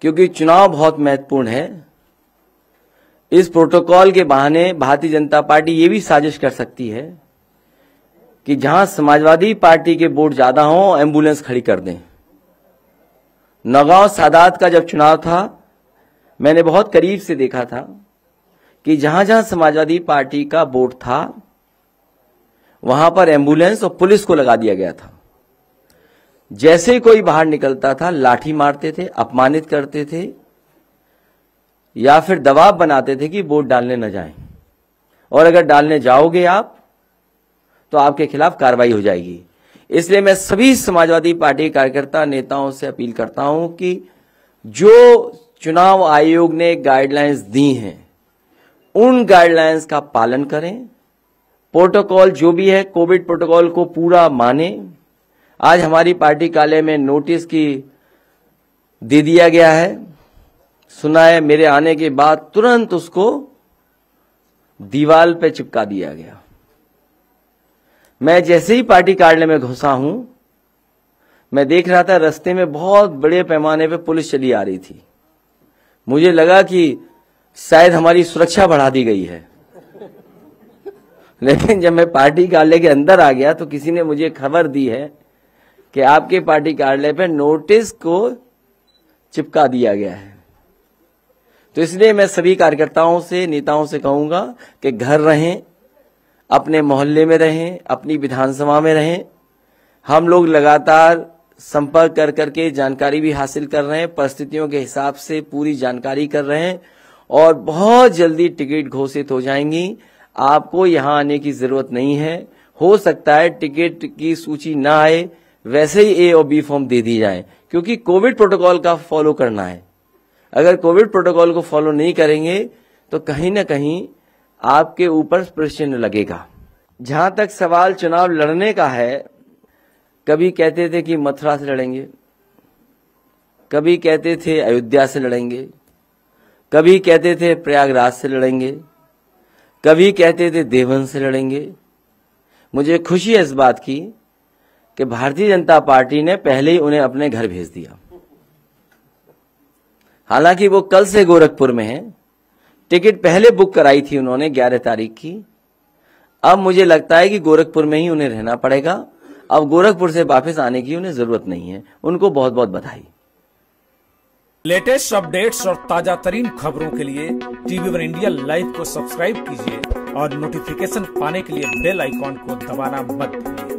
क्योंकि चुनाव बहुत महत्वपूर्ण है इस प्रोटोकॉल के बहाने भारतीय जनता पार्टी ये भी साजिश कर सकती है कि जहां समाजवादी पार्टी के वोट ज्यादा हों एम्बुलेंस खड़ी कर दें नगांव सादात का जब चुनाव था मैंने बहुत करीब से देखा था कि जहां जहां समाजवादी पार्टी का वोट था वहां पर एम्बुलेंस और पुलिस को लगा दिया गया था जैसे ही कोई बाहर निकलता था लाठी मारते थे अपमानित करते थे या फिर दबाव बनाते थे कि वोट डालने न जाएं और अगर डालने जाओगे आप तो आपके खिलाफ कार्रवाई हो जाएगी इसलिए मैं सभी समाजवादी पार्टी कार्यकर्ता नेताओं से अपील करता हूं कि जो चुनाव आयोग ने गाइडलाइंस दी हैं उन गाइडलाइंस का पालन करें प्रोटोकॉल जो भी है कोविड प्रोटोकॉल को पूरा माने आज हमारी पार्टी काले में नोटिस की दे दिया गया है सुना है मेरे आने के बाद तुरंत उसको दीवाल पे चिपका दिया गया मैं जैसे ही पार्टी कार्यालय में घुसा हूं मैं देख रहा था रास्ते में बहुत बड़े पैमाने पे पुलिस चली आ रही थी मुझे लगा कि शायद हमारी सुरक्षा बढ़ा दी गई है लेकिन जब मैं पार्टी कार्यालय के अंदर आ गया तो किसी ने मुझे खबर दी है कि आपके पार्टी कार्यालय पर नोटिस को चिपका दिया गया है तो इसलिए मैं सभी कार्यकर्ताओं से नेताओं से कहूंगा कि घर रहें अपने मोहल्ले में रहें अपनी विधानसभा में रहें हम लोग लगातार संपर्क कर करके जानकारी भी हासिल कर रहे हैं परिस्थितियों के हिसाब से पूरी जानकारी कर रहे हैं और बहुत जल्दी टिकट घोषित हो जाएंगी आपको यहां आने की जरूरत नहीं है हो सकता है टिकट की सूची ना आए वैसे ही ए और बी फॉर्म दे दी जाए क्योंकि कोविड प्रोटोकॉल का फॉलो करना है अगर कोविड प्रोटोकॉल को फॉलो नहीं करेंगे तो कहीं ना कहीं आपके ऊपर प्रश्न लगेगा जहां तक सवाल चुनाव लड़ने का है कभी कहते थे कि मथुरा से लड़ेंगे कभी कहते थे अयोध्या से लड़ेंगे कभी कहते थे प्रयागराज से लड़ेंगे कभी कहते थे देवन से लड़ेंगे मुझे खुशी है इस बात की कि भारतीय जनता पार्टी ने पहले ही उन्हें अपने घर भेज दिया हालांकि वो कल से गोरखपुर में है टिकट पहले बुक कराई थी उन्होंने 11 तारीख की अब मुझे लगता है कि गोरखपुर में ही उन्हें रहना पड़ेगा अब गोरखपुर से वापस आने की उन्हें जरूरत नहीं है उनको बहुत बहुत बधाई लेटेस्ट अपडेट्स और ताजा तरीन खबरों के लिए टीवी वन इंडिया लाइव को सब्सक्राइब कीजिए और नोटिफिकेशन पाने के लिए बेल आइकॉन को दबाना मत भूलिए